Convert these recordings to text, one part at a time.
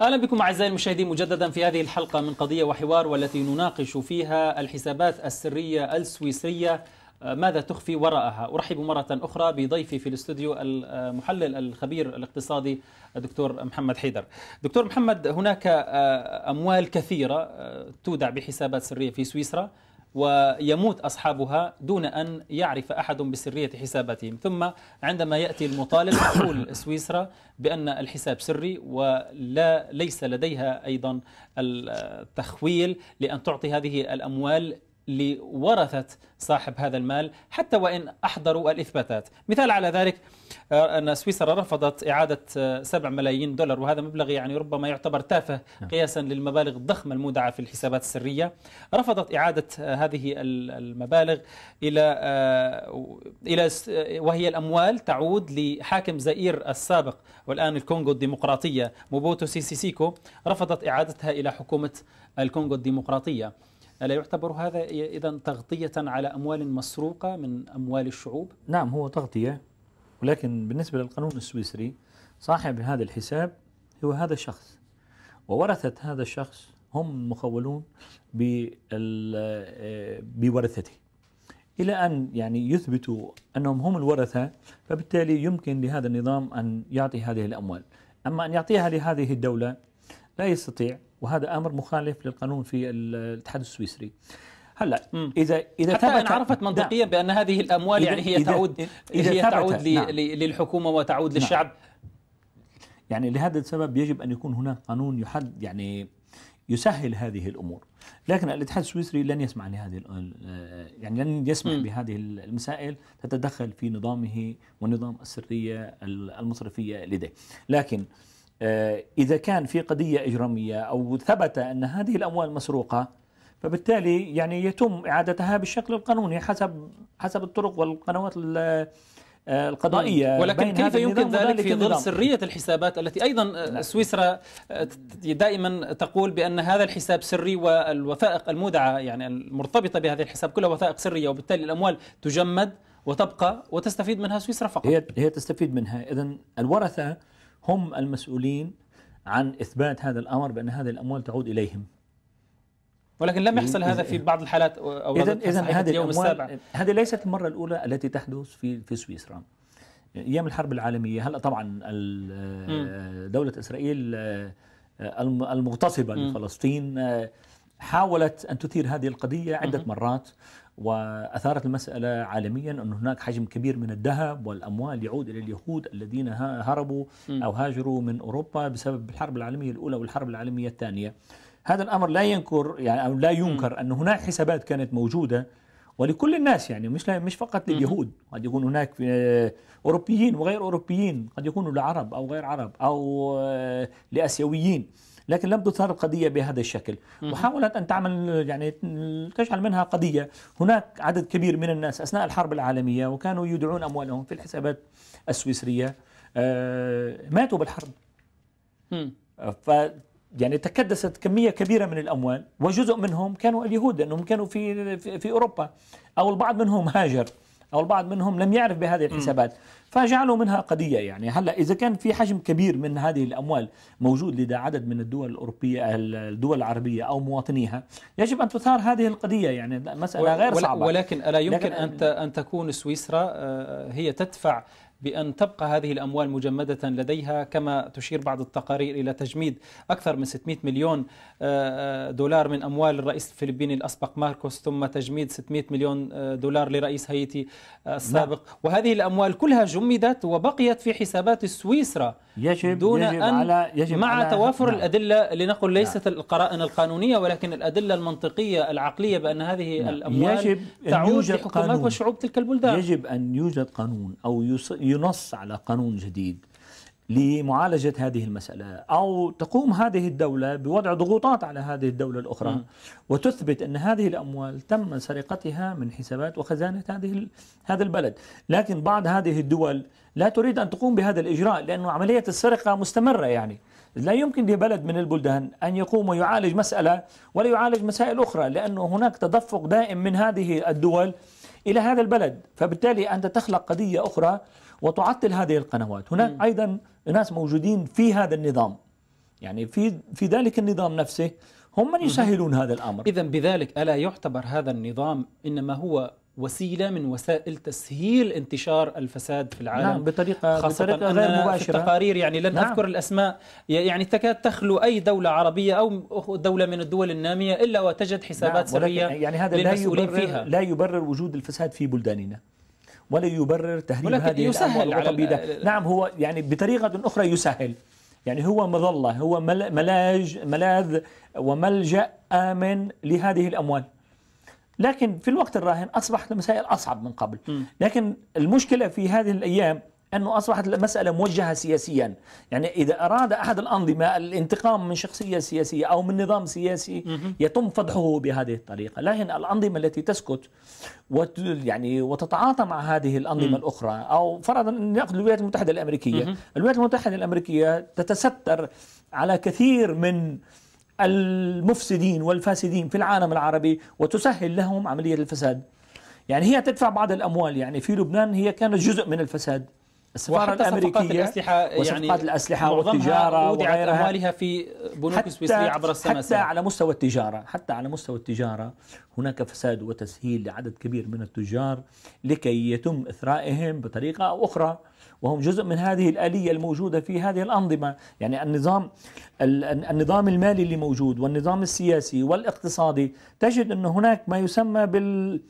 اهلا بكم اعزائي المشاهدين مجددا في هذه الحلقه من قضيه وحوار والتي نناقش فيها الحسابات السريه السويسريه آه، ماذا تخفي وراءها أرحب مرة أخرى بضيفي في الاستوديو المحلل آه، الخبير الاقتصادي الدكتور آه، محمد حيدر دكتور محمد هناك أموال كثيرة تودع بحسابات سرية في سويسرا ويموت أصحابها دون أن يعرف أحد بسرية حساباتهم ثم عندما يأتي المطالب تقول سويسرا بأن الحساب سري ولا ليس لديها أيضا التخويل لأن تعطي هذه الأموال لورثة صاحب هذا المال حتى وإن أحضروا الإثباتات مثال على ذلك آه، أن سويسرا رفضت إعادة 7 آه، ملايين دولار وهذا مبلغ يعني ربما يعتبر تافه نعم. قياسا للمبالغ الضخمة المودعة في الحسابات السرية رفضت إعادة آه، هذه المبالغ إلى إلى وهي الأموال تعود لحاكم زئير السابق والآن الكونغو الديمقراطية موبوتو سيسيسيكو رفضت إعادتها إلى حكومة الكونغو الديمقراطية ألا يعتبر هذا إذا تغطية على أموال مسروقة من أموال الشعوب؟ نعم هو تغطية ولكن بالنسبة للقانون السويسري صاحب هذا الحساب هو هذا الشخص وورثة هذا الشخص هم مخولون آه، بورثته إلى أن يعني يثبتوا أنهم هم الورثة فبالتالي يمكن لهذا النظام أن يعطي هذه الأموال أما أن يعطيها لهذه الدولة لا يستطيع وهذا أمر مخالف للقانون في الاتحاد السويسري هلا اذا اذا حتى ثبت عرفت نعم. منطقيا نعم. بان هذه الاموال يعني هي إذا تعود إذا هي تعود نعم. للحكومه وتعود نعم. للشعب يعني لهذا السبب يجب ان يكون هناك قانون يحد يعني يسهل هذه الامور لكن الاتحاد السويسري لن يسمع لهذه آه، يعني لن يسمح م. بهذه المسائل تتدخل في نظامه ونظام السريه المصرفيه لديه لكن آه، اذا كان في قضيه اجراميه او ثبت ان هذه الاموال مسروقه فبالتالي يعني يتم اعادتها بالشكل القانوني حسب حسب الطرق والقنوات آه، القضائية طيب، ولكن كيف يمكن ذلك في ظل سرية الحسابات التي أيضا آه، نعم. سويسرا آه، دائما تقول بأن هذا الحساب سري والوثائق المودعة يعني المرتبطة بهذا الحساب كلها وثائق سرية وبالتالي الأموال تجمد وتبقى وتستفيد منها سويسرا فقط هي, هي تستفيد منها إذا الورثة هم المسؤولين عن إثبات هذا الأمر بأن هذه الأموال تعود إليهم ولكن لم يحصل هذا في بعض الحالات او اذا اذا هذه اليوم السابع هذه ليست المره الاولى التي تحدث في في سويسرا ايام الحرب العالميه هلا طبعا دوله اسرائيل آه، المغتصبه لفلسطين آه، حاولت ان تثير هذه القضيه عده مرات واثارت المساله عالميا ان هناك حجم كبير من الذهب والاموال يعود الى اليهود الذين هربوا او هاجروا من اوروبا بسبب الحرب العالميه الاولى والحرب العالميه الثانيه هذا الامر لا ينكر يعني او لا ينكر ان هناك حسابات كانت موجوده ولكل الناس يعني مش مش فقط لليهود قد يكون هناك آه، اوروبيين وغير اوروبيين قد يكونوا لعرب او غير عرب او آه، لاسيويين لكن لم تثار القضية بهذا الشكل وحاولت أن تعمل يعني تجعل منها قضية هناك عدد كبير من الناس أثناء الحرب العالمية وكانوا يدعون أموالهم في الحسابات السويسرية آه، ماتوا بالحرب ف يعني تكدست كميه كبيره من الاموال وجزء منهم كانوا اليهود لانهم كانوا في في اوروبا او البعض منهم هاجر او البعض منهم لم يعرف بهذه الحسابات فجعلوا منها قضيه يعني هلا اذا كان في حجم كبير من هذه الاموال موجود لدى عدد من الدول الاوروبيه الدول العربيه او مواطنيها يجب ان تثار هذه القضيه يعني مساله غير صعبه ولكن الا يمكن ان ان تكون سويسرا آه، هي تدفع بأن تبقى هذه الأموال مجمدة لديها كما تشير بعض التقارير إلى تجميد أكثر من 600 مليون آه، آه، دولار من أموال الرئيس الفلبيني الأسبق ماركوس ثم تجميد 600 مليون آه، دولار لرئيس هايتي نعم. السابق لا. وهذه الأموال كلها جمدت وبقيت في حسابات سويسرا يجب دون يجب أن على يجب مع على توافر لا. نعم. الأدلة لنقل نعم. ليست لا. القرائن القانونية ولكن الأدلة المنطقية العقلية بأن هذه لا. الأموال يجب تعود لحكومات وشعوب تلك البلدان يجب أن يوجد قانون أو يص... ينص على قانون جديد لمعالجة هذه المسألة أو تقوم هذه الدولة بوضع ضغوطات على هذه الدولة الأخرى م. وتثبت أن هذه الأموال تم سرقتها من حسابات وخزانة هذه هذا البلد لكن بعض هذه الدول لا تريد أن تقوم بهذا الإجراء لأن عملية السرقة مستمرة يعني لا يمكن لبلد من البلدان أن يقوم ويعالج مسألة ولا يعالج مسائل أخرى لأنه هناك تدفق دائم من هذه الدول إلى هذا البلد فبالتالي أنت تخلق قضية أخرى وتعطل هذه القنوات هناك م. أيضا ناس موجودين في هذا النظام يعني في في ذلك النظام نفسه هم من يسهلون هذا الأمر إذا بذلك ألا يعتبر هذا النظام إنما هو وسيلة من وسائل تسهيل انتشار الفساد في العالم نعم بطريقة, خاصة بطريقة غير مباشرة في التقارير يعني لن نعم. أذكر الأسماء يعني تكاد تخلو أي دولة عربية أو دولة من الدول النامية إلا وتجد حسابات نعم. سرية يعني هذا لا يبرر, فيها. لا يبرر وجود الفساد في بلداننا ولا يبرر تهريب هذه يسهل على البيضاء نعم هو يعني بطريقة أخرى يسهل يعني هو مظلة هو ملاج ملاذ وملجأ آمن لهذه الأموال لكن في الوقت الراهن أصبحت المسائل أصعب من قبل لكن المشكلة في هذه الأيام أنه أصبحت المسألة موجهة سياسيا يعني إذا أراد أحد الأنظمة الانتقام من شخصية سياسية أو من نظام سياسي يتم فضحه بهذه الطريقة لكن الأنظمة التي تسكت وت يعني وتتعاطى مع هذه الأنظمة الأخرى أو فرضا نأخذ الولايات المتحدة الأمريكية الولايات المتحدة الأمريكية تتستر على كثير من المفسدين والفاسدين في العالم العربي وتسهل لهم عملية الفساد يعني هي تدفع بعض الأموال يعني في لبنان هي كانت جزء من الفساد السفاره الامريكيه الاسلحه يعني الاسلحه والتجاره وغيرها اموالها في بنوك سويسريه عبر السنه حتى على مستوى التجاره حتى على مستوى التجاره هناك فساد وتسهيل لعدد كبير من التجار لكي يتم اثرائهم بطريقه او اخرى وهم جزء من هذه الآلية الموجودة في هذه الأنظمة يعني النظام النظام المالي اللي موجود والنظام السياسي والاقتصادي تجد أن هناك ما يسمى بال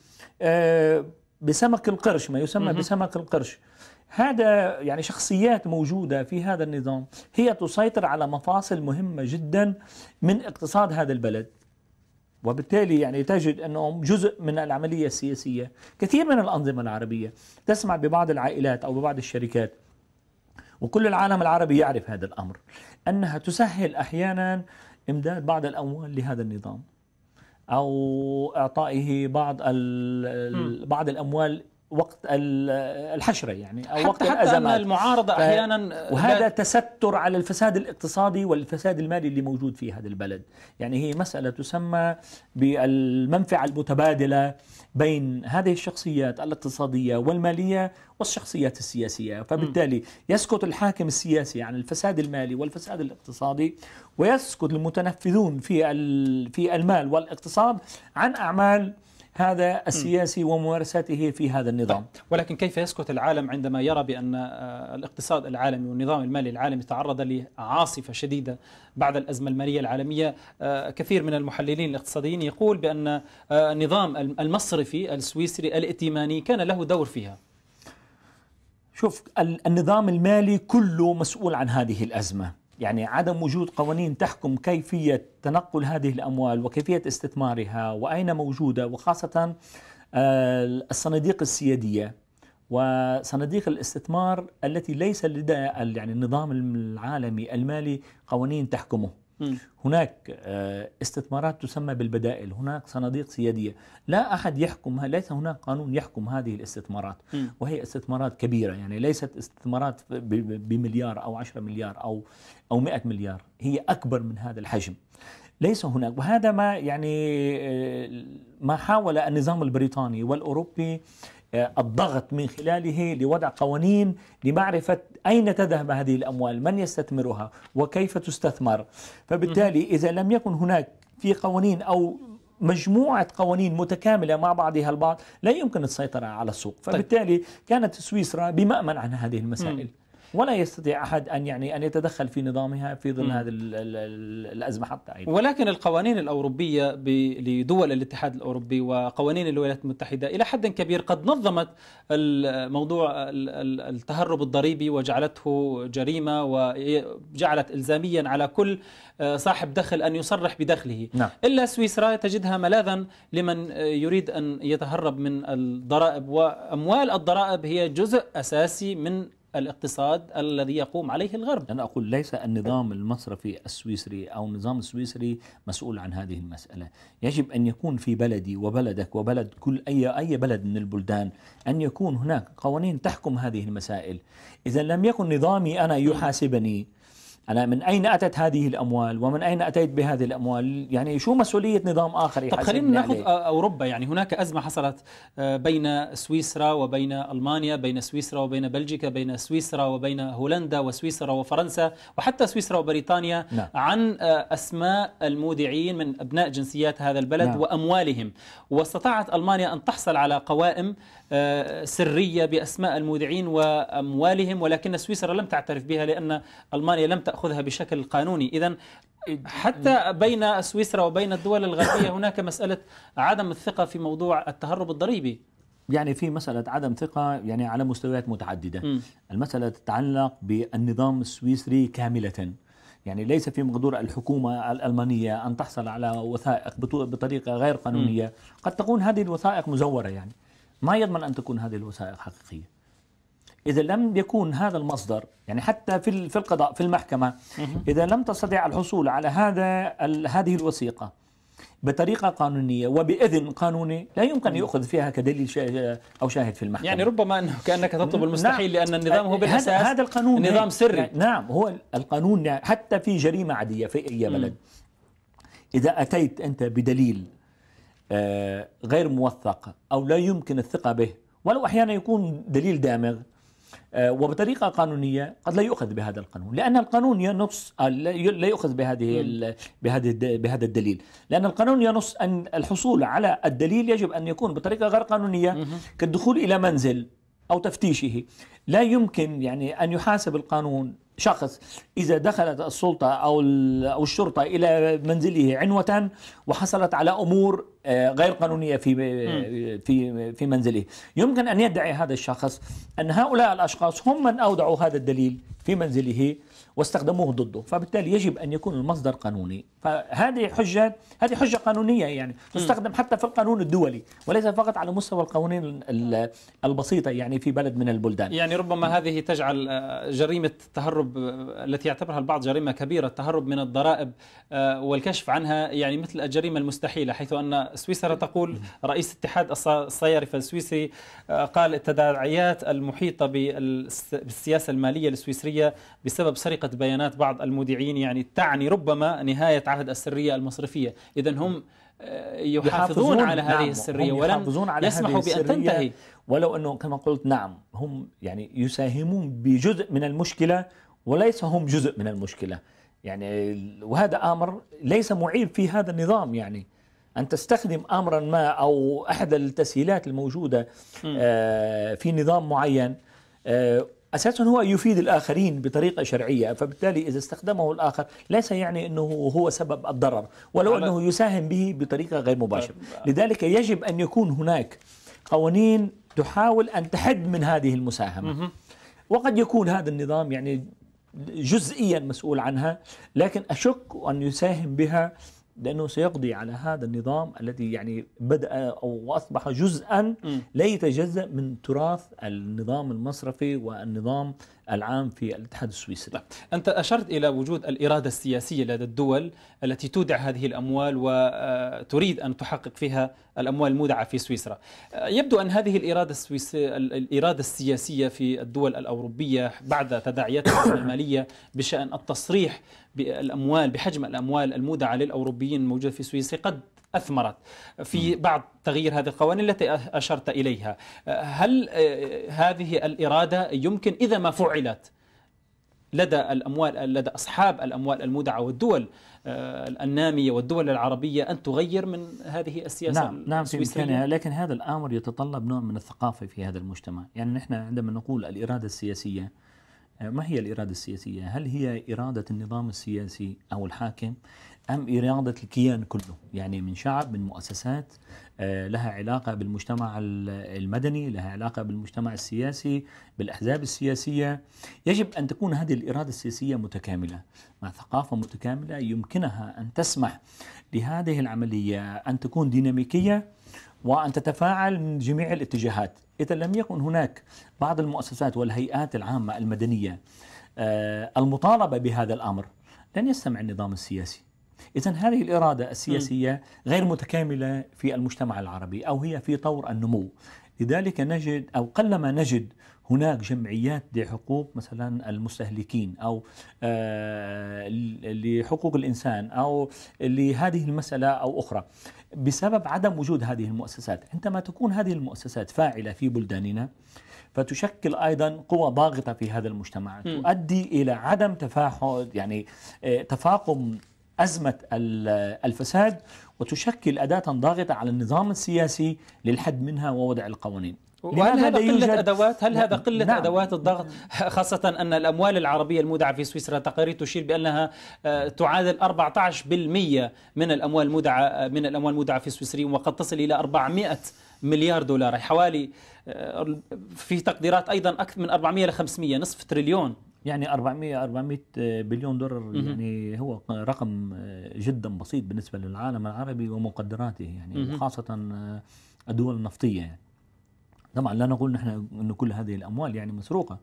آه، بسمك القرش ما يسمى بسمك القرش هذا يعني شخصيات موجودة في هذا النظام هي تسيطر على مفاصل مهمة جدا من اقتصاد هذا البلد وبالتالي يعني تجد انهم جزء من العمليه السياسيه، كثير من الانظمه العربيه تسمع ببعض العائلات او ببعض الشركات وكل العالم العربي يعرف هذا الامر انها تسهل احيانا امداد بعض الاموال لهذا النظام او اعطائه بعض بعض الاموال وقت الحشره يعني او حتى وقت حتى الازمات أن المعارضه ف... احيانا وهذا تستر على الفساد الاقتصادي والفساد المالي اللي موجود في هذا البلد، يعني هي مساله تسمى بالمنفعه المتبادله بين هذه الشخصيات الاقتصاديه والماليه والشخصيات السياسيه، فبالتالي يسكت الحاكم السياسي عن الفساد المالي والفساد الاقتصادي ويسكت المتنفذون في في المال والاقتصاد عن اعمال هذا السياسي وممارساته في هذا النظام طيب. ولكن كيف يسكت العالم عندما يرى بأن آه، الاقتصاد العالمي والنظام المالي العالمي تعرض لعاصفة شديدة بعد الأزمة المالية العالمية آه، كثير من المحللين الاقتصاديين يقول بأن آه، النظام المصرفي السويسري الائتماني كان له دور فيها شوف النظام المالي كله مسؤول عن هذه الأزمة يعني عدم وجود قوانين تحكم كيفية تنقل هذه الأموال وكيفية استثمارها وأين موجودة وخاصة آه، الصناديق السيادية وصناديق الاستثمار التي ليس لدى يعني النظام العالمي المالي قوانين تحكمه هناك آه، استثمارات تسمى بالبدائل هناك صناديق سيادية لا أحد يحكمها ليس هناك قانون يحكم هذه الاستثمارات وهي استثمارات كبيرة يعني ليست استثمارات بمليار أو عشرة مليار أو أو 100 مليار هي أكبر من هذا الحجم ليس هناك وهذا ما يعني آه، ما حاول النظام البريطاني والأوروبي آه، الضغط من خلاله لوضع قوانين لمعرفة أين تذهب هذه الأموال من يستثمرها وكيف تستثمر فبالتالي إذا لم يكن هناك في قوانين أو مجموعة قوانين متكاملة مع بعضها البعض لا يمكن السيطرة على السوق طيب. فبالتالي كانت سويسرا بمأمن عن هذه المسائل ولا يستطيع احد ان يعني ان يتدخل في نظامها في ظل هذه الازمه حتى أيضا. ولكن القوانين الاوروبيه لدول الاتحاد الاوروبي وقوانين الولايات المتحده الى حد كبير قد نظمت الموضوع التهرب الضريبي وجعلته جريمه وجعلت الزاميا على كل آه، صاحب دخل ان يصرح بدخله نعم. الا سويسرا تجدها ملاذا لمن آه، يريد ان يتهرب من الضرائب واموال الضرائب هي جزء اساسي من الاقتصاد الذي يقوم عليه الغرب أنا أقول ليس النظام المصرفي السويسري أو النظام السويسري مسؤول عن هذه المسألة يجب أن يكون في بلدي وبلدك وبلد كل أي, أي بلد من البلدان أن يكون هناك قوانين تحكم هذه المسائل إذا لم يكن نظامي أنا يحاسبني أنا من أين أتت هذه الأموال ومن أين أتيت بهذه الأموال يعني شو مسؤولية نظام آخر طب خلينا ناخذ أوروبا يعني هناك أزمة حصلت آه، بين سويسرا وبين ألمانيا بين سويسرا وبين بلجيكا بين سويسرا وبين هولندا وسويسرا وفرنسا وحتى سويسرا وبريطانيا نعم. عن آه، أسماء المودعين من أبناء جنسيات هذا البلد نعم. وأموالهم واستطاعت ألمانيا أن تحصل على قوائم آه، سرية بأسماء المودعين وأموالهم ولكن سويسرا لم تعترف بها لأن ألمانيا لم تأخذ تأخذها بشكل قانوني إذا حتى بين سويسرا وبين الدول الغربية هناك مسألة عدم الثقة في موضوع التهرب الضريبي يعني في مسألة عدم ثقة يعني على مستويات متعددة المسألة تتعلق بالنظام السويسري كاملة يعني ليس في مقدور الحكومة الألمانية أن تحصل على وثائق بطريقة غير قانونية م. قد تكون هذه الوثائق مزورة يعني ما يضمن أن تكون هذه الوثائق حقيقية إذا لم يكون هذا المصدر يعني حتى في في القضاء في المحكمة إذا لم تستطع الحصول على هذا هذه الوثيقة بطريقة قانونية وبإذن قانوني لا يمكن أن يؤخذ فيها كدليل شا... أو شاهد في المحكمة يعني ربما أنه كأنك تطلب نعم. المستحيل نعم. لأن النظام هو بالأساس هذا, هذا القانون نظام يعني- سري نعم هو القانون حتى في جريمة عادية في أي بلد إذا أتيت أنت بدليل آه، غير موثق أو لا يمكن الثقة به ولو أحيانا يكون دليل دامغ آه، وبطريقة قانونية قد لا يؤخذ بهذا القانون لأن القانون ينص آه، لا يؤخذ بهذه بهذا بهذا الدليل لأن القانون ينص أن الحصول على الدليل يجب أن يكون بطريقة غير قانونية كالدخول إلى منزل أو تفتيشه لا يمكن يعني أن يحاسب القانون شخص إذا دخلت السلطة أو أو الشرطة إلى منزله عنوة وحصلت على أمور آه، غير قانونية في آه، في في منزله، يمكن أن يدعي هذا الشخص أن هؤلاء الأشخاص هم من أودعوا هذا الدليل في منزله واستخدموه ضده فبالتالي يجب أن يكون المصدر قانوني فهذه حجة هذه حجة قانونية يعني تستخدم حتى في القانون الدولي وليس فقط على مستوى القوانين البسيطة يعني في بلد من البلدان يعني ربما هذه تجعل آه، جريمة التهرب آه، التي يعتبرها البعض جريمة كبيرة التهرب من الضرائب آه، والكشف عنها يعني مثل الجريمة المستحيلة حيث أن سويسرا تقول رئيس اتحاد الصيارفة السويسري قال التداعيات المحيطة بالسياسة المالية السويسرية السرية بسبب سرقة بيانات بعض المودعين يعني تعني ربما نهاية عهد السرية المصرفية إذا هم آه، يحافظون, يحافظون على هذه نعم السرية ولن على يسمحوا بأن تنتهي ولو أنه كما قلت نعم هم يعني يساهمون بجزء من المشكلة وليس هم جزء من المشكلة يعني وهذا أمر ليس معيب في هذا النظام يعني أن تستخدم أمرا ما أو أحد التسهيلات الموجودة آه، في نظام معين آه، اساسا هو يفيد الاخرين بطريقه شرعيه فبالتالي اذا استخدمه الاخر ليس يعني انه هو سبب الضرر ولو انه يساهم به بطريقه غير مباشره لذلك يجب ان يكون هناك قوانين تحاول ان تحد من هذه المساهمه وقد يكون هذا النظام يعني جزئيا مسؤول عنها لكن اشك ان يساهم بها لانه سيقضي على هذا النظام الذي يعني بدا او اصبح جزءا لا يتجزا من تراث النظام المصرفي والنظام العام في الاتحاد السويسري. طيب. انت اشرت الى وجود الاراده السياسيه لدى الدول التي تودع هذه الاموال وتريد ان تحقق فيها الاموال المودعه في سويسرا. يبدو ان هذه الاراده السويسرية الاراده السياسيه في الدول الاوروبيه بعد تداعياتها الماليه بشان التصريح بالاموال بحجم الاموال المودعه للاوروبيين الموجوده في سويسرا قد اثمرت في بعض تغيير هذه القوانين التي اشرت اليها هل هذه الاراده يمكن اذا ما فعلت لدى الاموال لدى اصحاب الاموال المودعه والدول الناميه والدول العربيه ان تغير من هذه السياسه نعم نعم في امكانها لكن هذا الامر يتطلب نوع من الثقافه في هذا المجتمع، يعني نحن عندما نقول الاراده السياسيه أه، ما هي الإرادة السياسية؟ هل هي إرادة النظام السياسي أو الحاكم أم إرادة الكيان كله؟ يعني من شعب من مؤسسات أه، لها علاقة بالمجتمع المدني لها علاقة بالمجتمع السياسي بالأحزاب السياسية يجب أن تكون هذه الإرادة السياسية متكاملة مع ثقافة متكاملة يمكنها أن تسمح لهذه العملية أن تكون ديناميكية وأن تتفاعل من جميع الاتجاهات إذا لم يكن هناك بعض المؤسسات والهيئات العامة المدنية آه، المطالبة بهذا الأمر لن يستمع النظام السياسي إذا هذه الإرادة السياسية غير متكاملة في المجتمع العربي أو هي في طور النمو لذلك نجد أو قلما نجد هناك جمعيات لحقوق مثلا المستهلكين أو آه، لحقوق الإنسان أو لهذه المسألة أو أخرى بسبب عدم وجود هذه المؤسسات عندما تكون هذه المؤسسات فاعلة في بلداننا فتشكل ايضا قوى ضاغطه في هذا المجتمع م. تؤدي الى عدم تفاحم يعني آه، تفاقم ازمه الفساد وتشكل أداة ضاغطة على النظام السياسي للحد منها ووضع القوانين وهل هذا قلة أدوات؟ هل هذا قلة نعم. أدوات الضغط؟ خاصة أن الأموال العربية المودعة في سويسرا تقارير تشير بأنها آه، تعادل 14% من الأموال المودعة آه، من الأموال المودعة في سويسرا وقد تصل إلى 400 مليار دولار حوالي آه، في تقديرات أيضا أكثر من 400 ل 500 نصف تريليون يعني 400 400 بليون دولار يعني هو رقم جدا بسيط بالنسبه للعالم العربي ومقدراته يعني وخاصه الدول النفطيه يعني طبعا لا نقول نحن انه كل هذه الاموال يعني مسروقه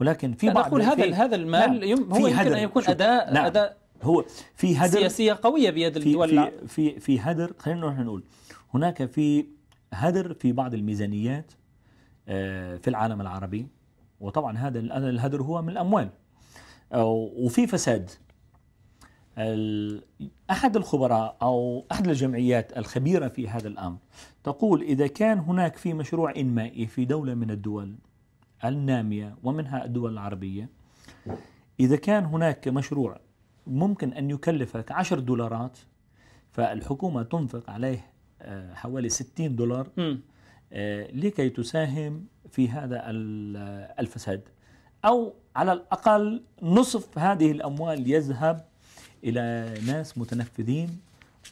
ولكن في بعض نقول هذا هذا المال نعم هو يمكن ان يكون اداء نعم اداء هو في هدر سياسيه قويه بيد الدول في في في, في هدر خلينا نروح نقول هناك في هدر في بعض الميزانيات آه، في العالم العربي وطبعا هذا الهدر هو من الأموال وفي فساد أحد الخبراء أو أحد الجمعيات الخبيرة في هذا الأمر تقول إذا كان هناك في مشروع إنمائي في دولة من الدول النامية ومنها الدول العربية إذا كان هناك مشروع ممكن أن يكلفك 10 دولارات فالحكومة تنفق عليه آه، حوالي 60 دولار م. آه، لكي تساهم في هذا الفساد أو على الأقل نصف هذه الأموال يذهب إلى ناس متنفذين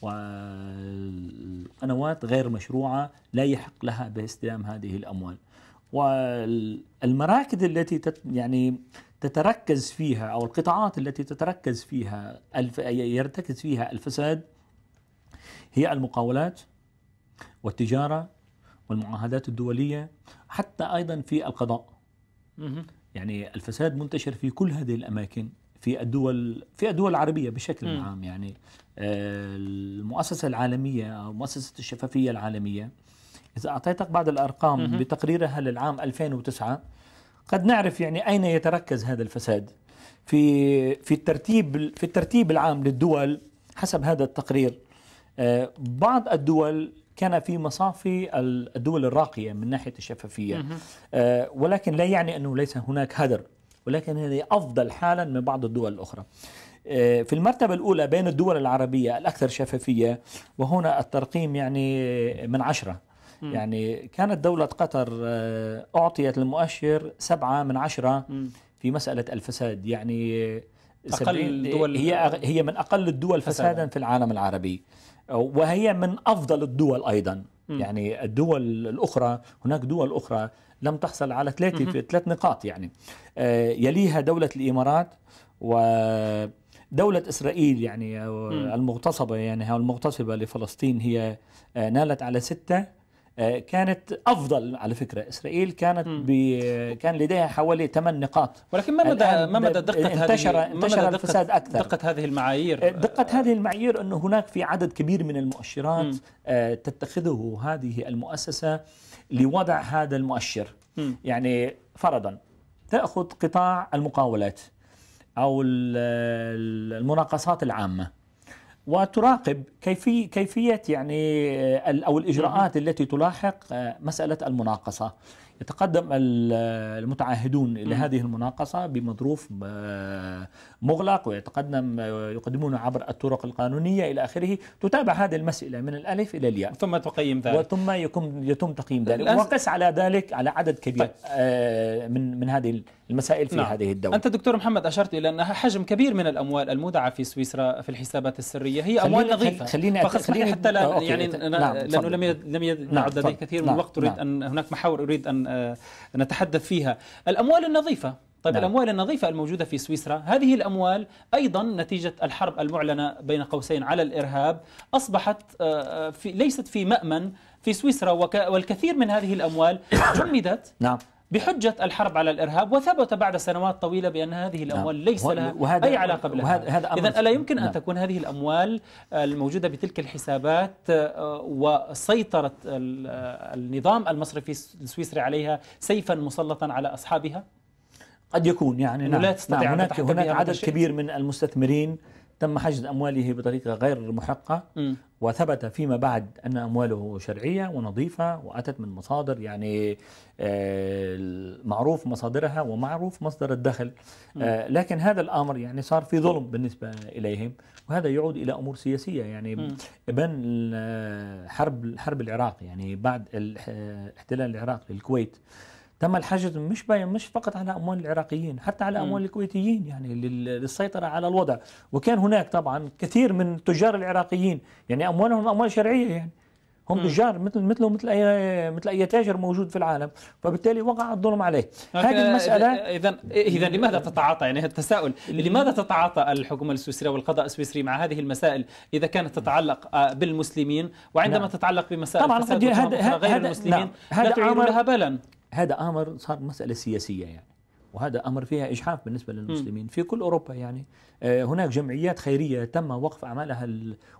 وقنوات غير مشروعة لا يحق لها باستلام هذه الأموال والمراكز التي تت يعني تتركز فيها أو القطاعات التي تتركز فيها الف يرتكز فيها الفساد هي المقاولات والتجارة والمعاهدات الدولية حتى أيضا في القضاء يعني الفساد منتشر في كل هذه الأماكن في الدول في الدول العربية بشكل م. عام يعني آه، المؤسسة العالمية مؤسسة الشفافية العالمية إذا أعطيتك بعض الأرقام م. بتقريرها للعام 2009 قد نعرف يعني أين يتركز هذا الفساد في في الترتيب في الترتيب العام للدول حسب هذا التقرير آه، بعض الدول كان في مصافي الدول الراقية من ناحية الشفافية آه ولكن لا يعني أنه ليس هناك هدر ولكن هذه أفضل حالا من بعض الدول الأخرى آه، في المرتبة الأولى بين الدول العربية الأكثر شفافية وهنا الترقيم يعني من عشرة م. يعني كانت دولة قطر آه، أعطيت المؤشر سبعة من عشرة م. في مسألة الفساد يعني أقل الدول هي هي من أقل الدول فسادا, فساداً في العالم العربي وهي من أفضل الدول أيضا م. يعني الدول الأخرى هناك دول أخرى لم تحصل على ثلاثة في ثلاث نقاط يعني آه، يليها دولة الإمارات و دولة إسرائيل يعني آه، المغتصبة يعني المغتصبة لفلسطين هي آه، نالت على ستة آه، كانت افضل على فكره اسرائيل كانت كان لديها حوالي ثمان نقاط ولكن ما مدى ما مدى دقه هذه انتشر الفساد اكثر دقه هذه المعايير آه، دقه هذه المعايير انه هناك في عدد كبير من المؤشرات آه، تتخذه هذه المؤسسه لوضع هذا المؤشر يعني فرضا تاخذ قطاع المقاولات او المناقصات العامه وتراقب كيفي كيفيه يعني او الاجراءات التي تلاحق آه، مساله المناقصه. يتقدم المتعهدون لهذه المناقصه بمظروف آه، مغلق ويتقدم آه، يقدمون عبر الطرق القانونيه الى اخره، تتابع هذه المساله من الالف الى الياء. ثم تقيم ذلك. ثم يتم تقييم ذلك وقس على ذلك على عدد كبير طيب. من من هذه المسائل في نعم. هذه الدولة أنت دكتور محمد أشرت إلى أن حجم كبير من الأموال المودعة في سويسرا في الحسابات السرية هي أموال نظيفة خليني أت... خليني حتى لا آه، أوكي. يعني نعم. لأنه لم لم يعد نعم، لدي كثير من نعم، الوقت أريد نعم. أن هناك محاور أريد أن آه، نتحدث فيها الأموال النظيفة طيب نعم. الأموال النظيفة الموجودة في سويسرا هذه الأموال أيضا نتيجة الحرب المعلنة بين قوسين على الإرهاب أصبحت آه، في ليست في مأمن في سويسرا والكثير من هذه الأموال جمدت نعم. بحجة الحرب على الإرهاب وثبت بعد سنوات طويلة بأن هذه نعم. الأموال نعم. ليس لها وهذا أي علاقة بالإرهاب إذا ألا يمكن نعم. أن تكون هذه الأموال الموجودة بتلك الحسابات آه، وسيطرة آه، النظام المصرفي السويسري عليها سيفا مسلطا على أصحابها؟ قد يكون يعني نعم. لا تستطيع نعم. هناك, هناك عدد كبير من المستثمرين تم حجز أمواله بطريقة غير محقة وثبت فيما بعد أن أمواله شرعية ونظيفة وأتت من مصادر يعني آه، معروف مصادرها ومعروف مصدر الدخل آه، لكن هذا الأمر يعني صار في ظلم بالنسبة إليهم وهذا يعود إلى أمور سياسية يعني بين حرب حرب العراق يعني بعد احتلال العراق للكويت تم الحجز مش مش فقط على اموال العراقيين حتى على اموال الكويتيين يعني للسيطره على الوضع وكان هناك طبعا كثير من التجار العراقيين يعني اموالهم اموال شرعيه يعني هم تجار مثل مثله مثل اي مثل اي تاجر موجود في العالم فبالتالي وقع الظلم عليه هذه المساله اذا اذا لماذا تتعاطى يعني هذا التساؤل لماذا تتعاطى الحكومه السويسريه والقضاء السويسري مع هذه المسائل اذا كانت تتعلق آه، بالمسلمين وعندما نعم. تتعلق بمسائل طبعا قد هذا غير المسلمين نعم. لا, لا لها بالا هذا امر صار مساله سياسيه يعني وهذا امر فيها اجحاف بالنسبه للمسلمين في كل اوروبا يعني آه، هناك جمعيات خيريه تم وقف اعمالها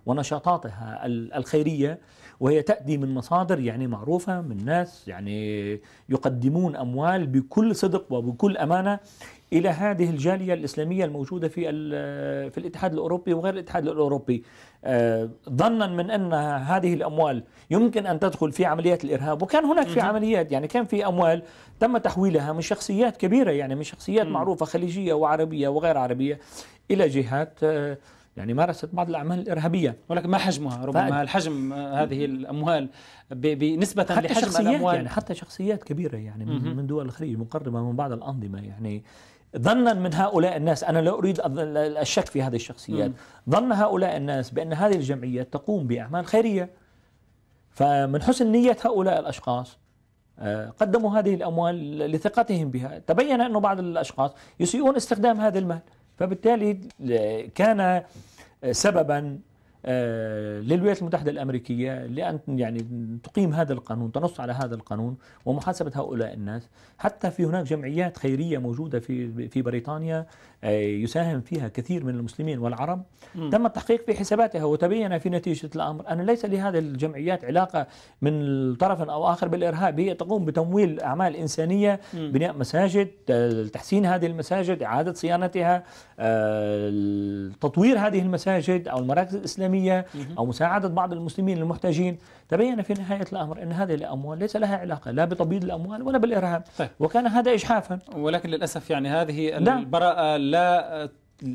ونشاطاتها الخيريه وهي تاتي من مصادر يعني معروفه من ناس يعني يقدمون اموال بكل صدق وبكل امانه الى هذه الجاليه الاسلاميه الموجوده في في الاتحاد الاوروبي وغير الاتحاد الاوروبي آه، ظنا من ان هذه الاموال يمكن ان تدخل في عمليات الارهاب وكان هناك في عمليات يعني كان في اموال تم تحويلها من شخصيات كبيره يعني من شخصيات معروفه خليجيه وعربيه وغير عربيه الى جهات آه، يعني مارست بعض الاعمال الارهابيه ولكن ما حجمها ربما فأد... الحجم هذه الاموال بنسبه لحجم الاموال يعني حتى شخصيات كبيره يعني من دول الخليج مقربه من بعض الانظمه يعني ظنا من هؤلاء الناس أنا لا أريد الشك في هذه الشخصيات ظن هؤلاء الناس بأن هذه الجمعيه تقوم بأعمال خيرية فمن حسن نية هؤلاء الأشخاص آه، قدموا هذه الأموال لثقتهم بها تبين أنه بعض الأشخاص يسيئون استخدام هذا المال فبالتالي كان سببا آه، للولايات المتحدة الأمريكية لأن يعني تقيم هذا القانون تنص على هذا القانون ومحاسبة هؤلاء الناس حتى في هناك جمعيات خيرية موجودة في في بريطانيا آه، يساهم فيها كثير من المسلمين والعرب م. تم التحقيق في حساباتها وتبين في نتيجة الأمر أن ليس لهذه الجمعيات علاقة من طرف أو آخر بالإرهاب هي تقوم بتمويل أعمال إنسانية م. بناء مساجد آه، تحسين هذه المساجد إعادة صيانتها تطوير هذه المساجد أو المراكز الإسلامية الإسلامية أو مساعدة بعض المسلمين المحتاجين تبين في نهاية الأمر أن هذه الأموال ليس لها علاقة لا بتبييض الأموال ولا بالإرهاب طيب. وكان هذا إجحافا ولكن للأسف يعني هذه البراءة لا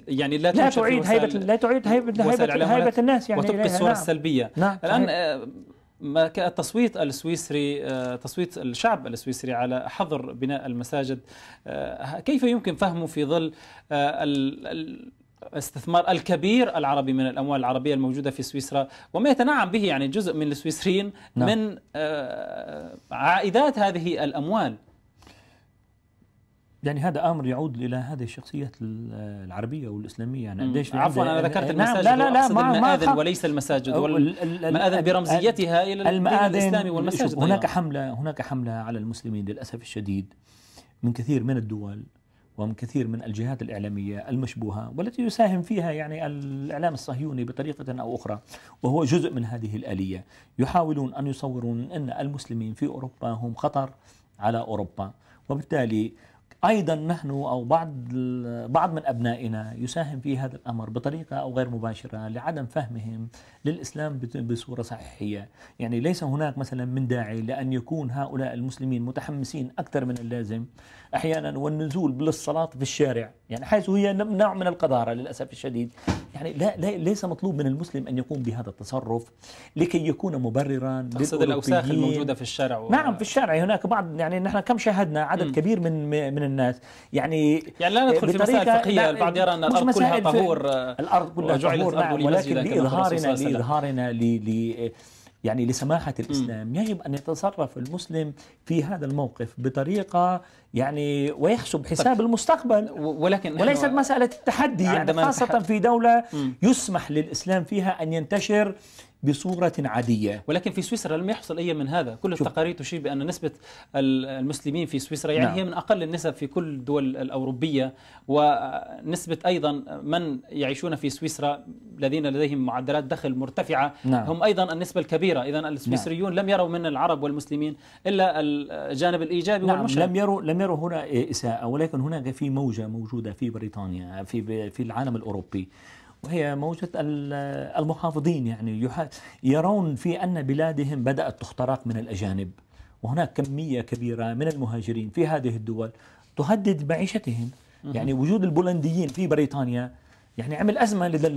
يعني لا, لا تعيد هيبة لا تعيد هيبة هيبة, هيبة الناس يعني وتبقي الصورة نعم. السلبية نعم. الآن آه، ما التصويت السويسري آه، تصويت الشعب السويسري على حظر بناء المساجد آه، كيف يمكن فهمه في ظل استثمار الكبير العربي من الاموال العربيه الموجوده في سويسرا وما يتنعم به يعني جزء من السويسريين نعم. من آه، عائدات هذه الاموال يعني هذا امر يعود الى هذه الشخصيات العربيه والاسلاميه يعني قديش عفوا انا آه، ذكرت نعم المساجد لا لا لا لا المآذن وليس المساجد والمآذن برمزيتها الى المآذن الاسلامي والمساجد هناك حمله هناك حمله على المسلمين للاسف الشديد من كثير من الدول ومن كثير من الجهات الإعلامية المشبوهة والتي يساهم فيها يعني الإعلام الصهيوني بطريقة أو أخرى وهو جزء من هذه الآلية يحاولون أن يصورون أن المسلمين في أوروبا هم خطر على أوروبا وبالتالي ايضا نحن او بعض بعض من ابنائنا يساهم في هذا الامر بطريقه او غير مباشره لعدم فهمهم للاسلام بصوره صحيحيه، يعني ليس هناك مثلا من داعي لان يكون هؤلاء المسلمين متحمسين اكثر من اللازم احيانا والنزول للصلاه في الشارع، يعني حيث هي نوع من القذاره للاسف الشديد، يعني لا, لا ليس مطلوب من المسلم ان يقوم بهذا التصرف لكي يكون مبررا تقصد الاوساخ الموجوده في الشارع و... نعم في الشارع هناك بعض يعني نحن كم شاهدنا عدد م. كبير من من الناس يعني يعني لا ندخل في مسائل فقهيه البعض يرى ان الارض كلها طهور الارض كلها طهور نعم ولكن لاظهارنا لاظهارنا يعني لسماحة الإسلام م. يجب أن يتصرف المسلم في هذا الموقف بطريقة يعني ويحسب طيب. حساب المستقبل ولكن وليست مسألة التحدي يعني خاصة في دولة م. يسمح للإسلام فيها أن ينتشر بصورة عادية ولكن في سويسرا لم يحصل أي من هذا كل التقارير تشير بأن نسبة المسلمين في سويسرا يعني نعم. هي من أقل النسب في كل الدول الأوروبية ونسبة أيضا من يعيشون في سويسرا الذين لديهم معدلات دخل مرتفعة نعم. هم أيضا النسبة الكبيرة إذا السويسريون نعم. لم يروا من العرب والمسلمين إلا الجانب الإيجابي نعم. والمشرف لم يروا لم يروا هنا إساءة ولكن هناك في موجة موجودة في بريطانيا في في العالم الأوروبي وهي موجة المحافظين يعني يرون في أن بلادهم بدأت تخترق من الأجانب وهناك كمية كبيرة من المهاجرين في هذه الدول تهدد معيشتهم يعني وجود البولنديين في بريطانيا يعني عمل أزمة لدى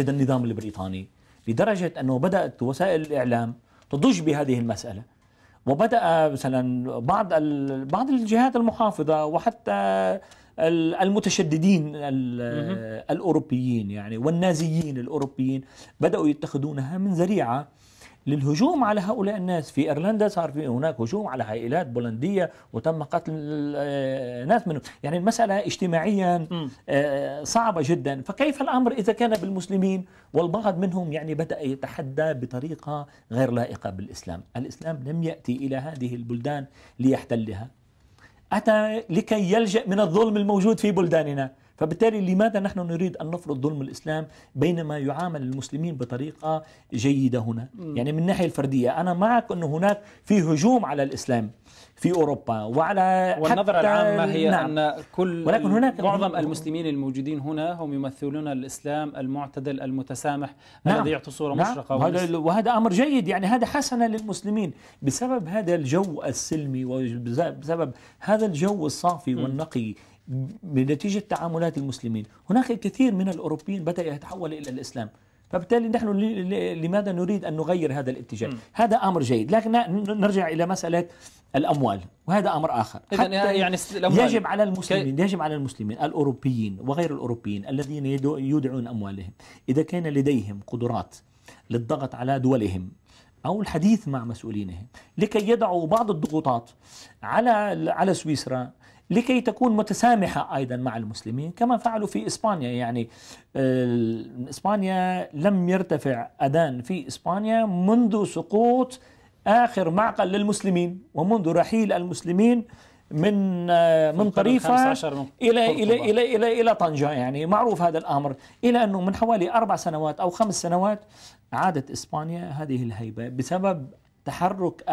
لدى النظام البريطاني لدرجة أنه بدأت وسائل الإعلام تضج بهذه المسألة وبدأ مثلا بعض بعض الجهات المحافظة وحتى المتشددين الاوروبيين يعني والنازيين الاوروبيين بداوا يتخذونها من ذريعه للهجوم على هؤلاء الناس في ايرلندا صار في هناك هجوم على عائلات بولنديه وتم قتل ناس منهم يعني المساله اجتماعيا آه، صعبه جدا فكيف الامر اذا كان بالمسلمين والبعض منهم يعني بدا يتحدى بطريقه غير لائقه بالاسلام الاسلام لم ياتي الى هذه البلدان ليحتلها أتى لكي يلجأ من الظلم الموجود في بلداننا فبالتالي لماذا نحن نريد أن نفرض ظلم الإسلام بينما يعامل المسلمين بطريقة جيدة هنا م. يعني من الناحية الفردية أنا معك أنه هناك في هجوم على الإسلام في أوروبا وعلى والنظرة العامة هي نعم. أن كل ولكن هناك معظم المسلمين الموجودين هنا هم يمثلون الإسلام المعتدل المتسامح نعم. الذي يعطي صورة نعم. مشرقة وهذا, وهذا أمر جيد يعني هذا حسنة للمسلمين بسبب هذا الجو السلمي وبسبب هذا الجو الصافي م. والنقي بنتيجة تعاملات المسلمين هناك الكثير من الأوروبيين بدأ يتحول إلى الإسلام فبالتالي نحن لماذا نريد أن نغير هذا الاتجاه م. هذا أمر جيد لكن نرجع إلى مسألة الأموال وهذا أمر آخر يعني, يعني الأموال. يجب على المسلمين يجب على المسلمين الأوروبيين وغير الأوروبيين الذين يدعون أموالهم إذا كان لديهم قدرات للضغط على دولهم أو الحديث مع مسؤولينهم لكي يدعوا بعض الضغوطات على على سويسرا لكي تكون متسامحة أيضا مع المسلمين كما فعلوا في إسبانيا يعني آه، إسبانيا لم يرتفع أذان في إسبانيا منذ سقوط آخر معقل للمسلمين ومنذ رحيل المسلمين من آه، من طريفة إلى, إلى, إلى, إلى, إلى, إلى طنجة يعني معروف هذا الأمر إلى أنه من حوالي أربع سنوات أو خمس سنوات عادت إسبانيا هذه الهيبة بسبب تحرك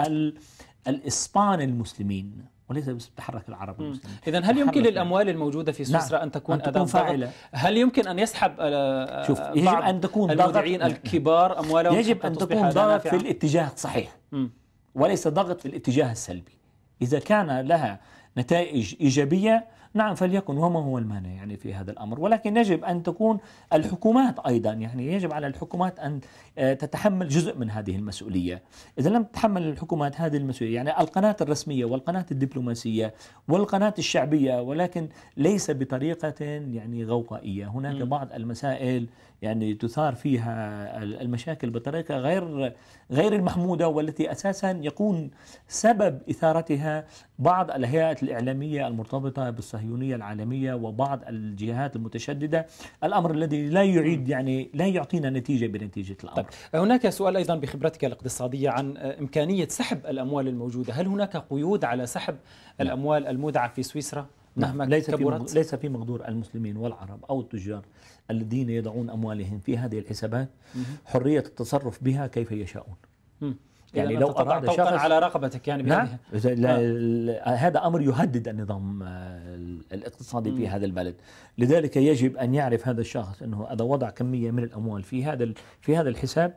الإسبان المسلمين وليس بس تحرك العرب والمسلمين اذا هل يمكن للاموال الموجوده في نعم. سويسرا ان تكون اداه فاعله هل يمكن ان يسحب آه، شوف آه، يجب ان تكون المودعين نعم. الكبار اموالهم يجب ان تكون ضغط في الاتجاه الصحيح وليس ضغط في الاتجاه السلبي اذا كان لها نتائج ايجابيه نعم فليكن وما هو المانع يعني في هذا الأمر ولكن يجب أن تكون الحكومات أيضا يعني يجب على الحكومات أن آه، تتحمل جزء من هذه المسؤولية إذا لم تتحمل الحكومات هذه المسؤولية يعني القناة الرسمية والقناة الدبلوماسية والقناة الشعبية ولكن ليس بطريقة يعني غوغائية هناك بعض المسائل يعني تثار فيها المشاكل بطريقه غير غير المحموده والتي اساسا يكون سبب اثارتها بعض الهيئات الاعلاميه المرتبطه بالصحه الصهيونية العالمية وبعض الجهات المتشددة الأمر الذي لا يعيد يعني لا يعطينا نتيجة بنتيجة الأمر طيب. هناك سؤال أيضا بخبرتك الاقتصادية عن إمكانية سحب الأموال الموجودة هل هناك قيود على سحب الأموال المودعة في سويسرا؟ مهما ليس كبرت في ليس في مقدور المسلمين والعرب او التجار الذين يضعون اموالهم في هذه الحسابات حريه التصرف بها كيف يشاءون يعني لو أراد شخص على رقبتك يعني نعم آه. هذا أمر يهدد النظام آه، الاقتصادي م. في هذا البلد لذلك يجب أن يعرف هذا الشخص أنه إذا وضع كمية من الأموال في هذا في هذا الحساب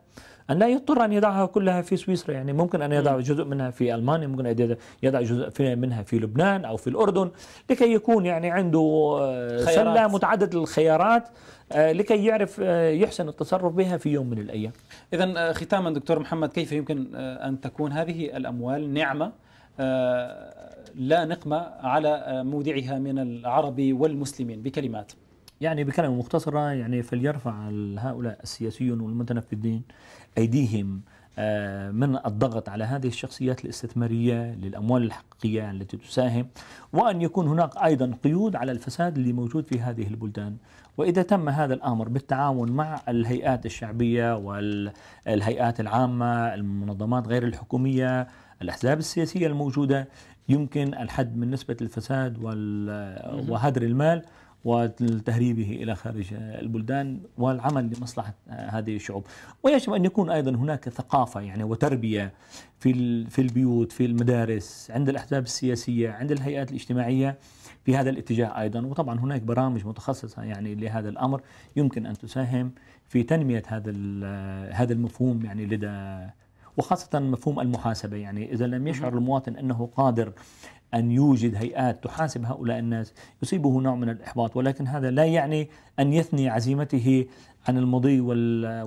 أن لا يضطر أن يضعها كلها في سويسرا يعني ممكن أن يضع جزء منها في ألمانيا ممكن أن يضع جزء منها في لبنان أو في الأردن لكي يكون يعني عنده آه، سلة متعدد الخيارات آه، لكي يعرف آه، يحسن التصرف بها في يوم من الأيام إذا ختاما دكتور محمد كيف يمكن أن تكون هذه الأموال نعمة لا نقمة على مودعها من العرب والمسلمين بكلمات يعني بكلمة مختصرة يعني فليرفع هؤلاء السياسيون والمتنفذين أيديهم آه، من الضغط على هذه الشخصيات الاستثمارية للأموال الحقيقية التي تساهم وأن يكون هناك أيضا قيود على الفساد اللي موجود في هذه البلدان وإذا تم هذا الأمر بالتعاون مع الهيئات الشعبية والهيئات العامة المنظمات غير الحكومية الأحزاب السياسية الموجودة يمكن الحد من نسبة الفساد وهدر المال وتهريبه إلى خارج البلدان والعمل لمصلحة هذه الشعوب ويجب أن يكون أيضا هناك ثقافة يعني وتربية في في البيوت في المدارس عند الأحزاب السياسية عند الهيئات الاجتماعية في هذا الاتجاه أيضا وطبعا هناك برامج متخصصة يعني لهذا الأمر يمكن أن تساهم في تنمية هذا هذا المفهوم يعني لدى وخاصة مفهوم المحاسبة يعني إذا لم يشعر المواطن أنه قادر أن يوجد هيئات تحاسب هؤلاء الناس يصيبه نوع من الإحباط ولكن هذا لا يعني أن يثني عزيمته عن المضي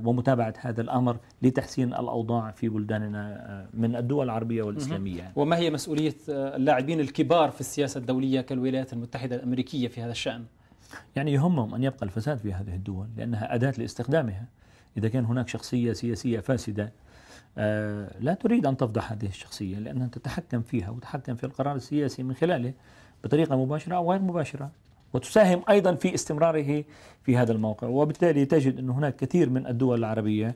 ومتابعة هذا الأمر لتحسين الأوضاع في بلداننا آه، من الدول العربية والإسلامية وما هي مسؤولية آه، اللاعبين الكبار في السياسة الدولية كالولايات المتحدة الأمريكية في هذا الشأن؟ يعني يهمهم أن يبقى الفساد في هذه الدول لأنها أداة لاستخدامها إذا كان هناك شخصية سياسية فاسدة آه، لا تريد أن تفضح هذه الشخصية لأنها تتحكم فيها وتتحكم في القرار السياسي من خلاله بطريقة مباشرة أو غير مباشرة وتساهم أيضا في استمراره في هذا الموقع وبالتالي تجد أن هناك كثير من الدول العربية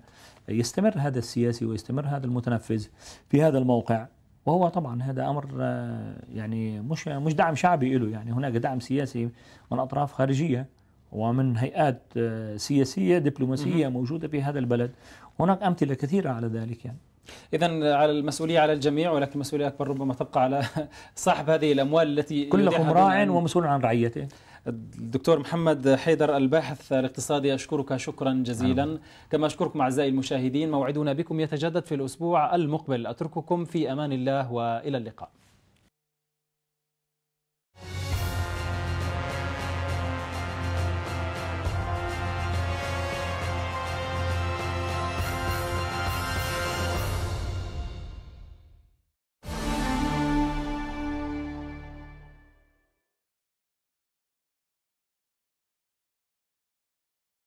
يستمر هذا السياسي ويستمر هذا المتنفذ في هذا الموقع وهو طبعا هذا امر آه، يعني مش مش دعم شعبي له يعني هناك دعم سياسي من اطراف خارجيه ومن هيئات آه، سياسيه دبلوماسيه موجوده في هذا البلد هناك أمثلة كثيرة على ذلك يعني إذا على المسؤولية على الجميع ولكن المسؤولية أكبر ربما تبقى على صاحب هذه الأموال التي كلكم راع ومسؤول عن رعيته الدكتور محمد حيدر الباحث الاقتصادي أشكرك شكرا جزيلا كما أشكركم أعزائي المشاهدين موعدنا بكم يتجدد في الأسبوع المقبل أترككم في أمان الله وإلى اللقاء